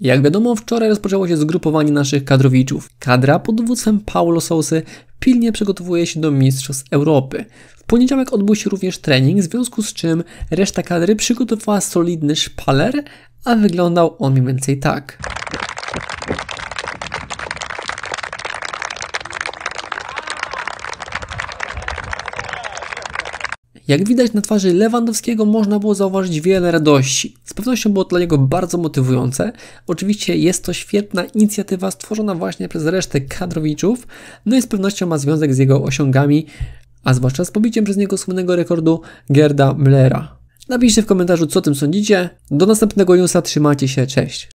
Jak wiadomo, wczoraj rozpoczęło się zgrupowanie naszych kadrowiczów. Kadra pod dowództwem Paulo Sousy pilnie przygotowuje się do Mistrzostw Europy. W poniedziałek odbył się również trening, w związku z czym reszta kadry przygotowała solidny szpaler, a wyglądał on mniej więcej tak. Jak widać na twarzy Lewandowskiego można było zauważyć wiele radości. Z pewnością było to dla niego bardzo motywujące. Oczywiście jest to świetna inicjatywa stworzona właśnie przez resztę kadrowiczów, no i z pewnością ma związek z jego osiągami, a zwłaszcza z pobiciem przez niego słynnego rekordu Gerda Müllera. Napiszcie w komentarzu, co o tym sądzicie. Do następnego newsa, trzymajcie się, cześć!